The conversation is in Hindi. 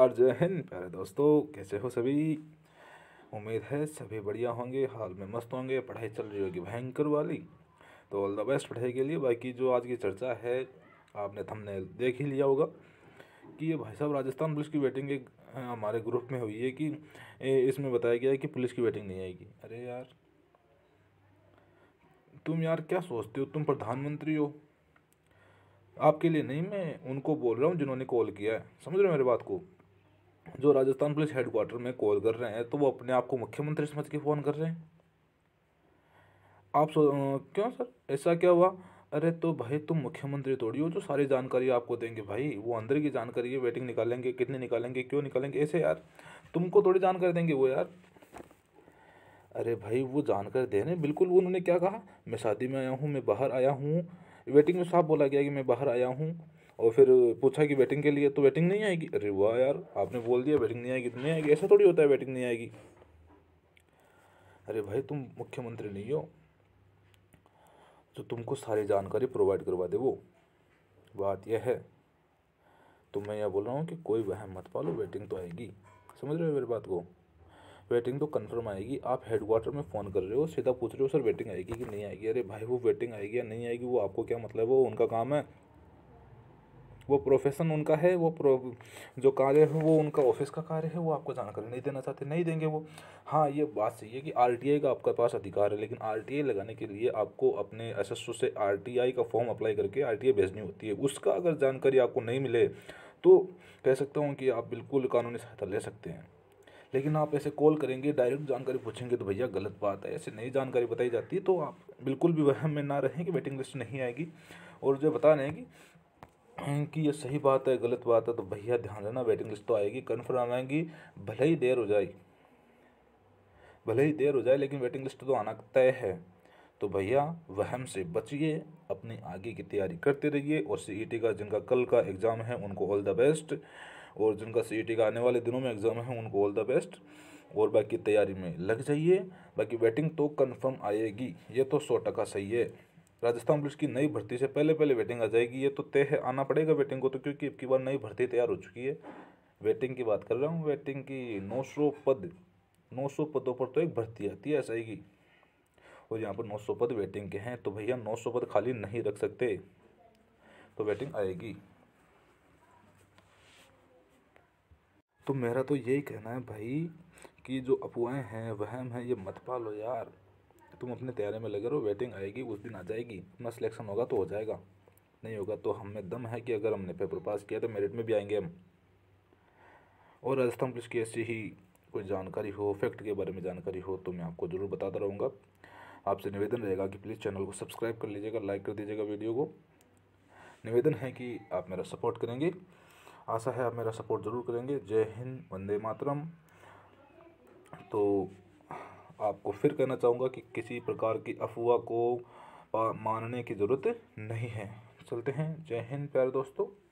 नमस्कार जय हिंद प्यारे दोस्तों कैसे हो सभी उम्मीद है सभी बढ़िया होंगे हाल में मस्त होंगे पढ़ाई चल रही होगी भयंकर वाली तो ऑल द बेस्ट पढ़ाई के लिए बाकी जो आज की चर्चा है आपने थमने देख ही लिया होगा कि ये भाई साहब राजस्थान पुलिस की वेटिंग एक हाँ, हमारे ग्रुप में हुई है कि इसमें बताया गया है कि पुलिस की वेटिंग नहीं आएगी अरे यार तुम यार क्या सोचते हो तुम प्रधानमंत्री हो आपके लिए नहीं मैं उनको बोल रहा हूँ जिन्होंने कॉल किया है समझ रहे हो मेरी बात को जो राजस्थान पुलिस हेडक्वार्टर में कॉल कर रहे हैं तो वो अपने आप को मुख्यमंत्री समझ के फ़ोन कर रहे हैं आप सो क्यों सर ऐसा क्या हुआ अरे तो भाई तुम मुख्यमंत्री हो जो सारी जानकारी आपको देंगे भाई वो अंदर की जानकारी है वेटिंग निकालेंगे कितने निकालेंगे क्यों निकालेंगे ऐसे यार तुमको थोड़ी जानकारी देंगे वो यार अरे भाई वो जानकारी देने बिल्कुल उन्होंने क्या कहा मैं शादी में आया हूँ मैं बाहर आया हूँ वेटिंग में साफ बोला गया कि मैं बाहर आया हूँ और फिर पूछा कि बैटिंग के लिए तो बैटिंग नहीं आएगी अरे वाह यार आपने बोल दिया बैटिंग नहीं आएगी तो नहीं आएगी ऐसा थोड़ी होता है बैटिंग नहीं आएगी अरे भाई तुम मुख्यमंत्री नहीं हो तो तुमको सारी जानकारी प्रोवाइड करवा दे वो बात यह है तो मैं यह बोल रहा हूँ कि कोई वहम मत पालो वेटिंग तो आएगी समझ रहे हो मेरी बात को वेटिंग तो कंफर्म आएगी आप हेडक्वार्टर में फ़ोन कर रहे हो सीधा पूछ रहे हो सर वेटिंग आएगी कि नहीं आएगी अरे भाई वो वेटिंग आएगी या नहीं आएगी वो आपको क्या मतलब है वो उनका काम है वो प्रोफेशन उनका है वो प्रो जो कार्य है वो उनका ऑफिस का कार्य है वो आपको जानकारी नहीं देना चाहते नहीं देंगे वो हाँ ये बात सही है कि आर का आपके पास अधिकार है लेकिन आर लगाने के लिए आपको अपने एस से आर का फॉर्म अप्लाई करके आर भेजनी होती है उसका अगर जानकारी आपको नहीं मिले तो कह सकता हूँ कि आप बिल्कुल कानूनी सहायता ले सकते हैं लेकिन आप ऐसे कॉल करेंगे डायरेक्ट जानकारी पूछेंगे तो भैया गलत बात है ऐसे नई जानकारी बताई जाती है तो आप बिल्कुल भी वहम में ना रहें कि वेटिंग लिस्ट नहीं आएगी और जो बता रहे हैं कि कि ये सही बात है गलत बात है तो भैया ध्यान रहना वेटिंग लिस्ट तो आएगी कन्फर्म आएंगी भले ही देर हो जाए भले ही देर हो जाए लेकिन वेटिंग लिस्ट तो आना तय है तो भैया वहम से बचिए अपनी आगे की तैयारी करते रहिए और सी e का जिनका कल का एग्ज़ाम है उनको ऑल द बेस्ट और जिनका सी e का आने वाले दिनों में एग्ज़ाम है उनको ऑल द बेस्ट और बाकी तैयारी में लग जाइए बाकी वेटिंग तो कंफर्म आएगी ये तो सौ टका सही है राजस्थान पुलिस की नई भर्ती से पहले पहले वेटिंग आ जाएगी ये तो तय है आना पड़ेगा वेटिंग को तो क्योंकि अब की बार नई भर्ती तैयार हो चुकी है वेटिंग की बात कर रहा हूँ वेटिंग की नौ सौ पद नौ सौ पदों पर तो एक भर्ती आती है ऐसा की और यहाँ पर नौ सौ पद वेटिंग के हैं तो भैया नौ सौ पद खाली नहीं रख सकते तो वेटिंग आएगी तो मेरा तो यही कहना है भाई कि जो अफवाहें हैं वहम है ये मत पालो यार तुम अपने तैयारी में लगे रहो वेटिंग आएगी उस दिन आ जाएगी अपना सिलेक्शन होगा तो हो जाएगा नहीं होगा तो हमें दम है कि अगर हमने पेपर पास किया तो मेरिट में भी आएंगे हम और राजस्थान पुलिस की ऐसी ही कोई जानकारी हो फैक्ट के बारे में जानकारी हो तो मैं आपको ज़रूर बताता रहूँगा आपसे निवेदन रहेगा कि प्लीज़ चैनल को सब्सक्राइब कर लीजिएगा लाइक कर दीजिएगा वीडियो को निवेदन है कि आप मेरा सपोर्ट करेंगे आशा है आप मेरा सपोर्ट ज़रूर करेंगे जय हिंद वंदे मातरम तो आपको फिर कहना चाहूँगा कि किसी प्रकार की अफवाह को मानने की ज़रूरत नहीं है चलते हैं जय हिंद प्यारे दोस्तों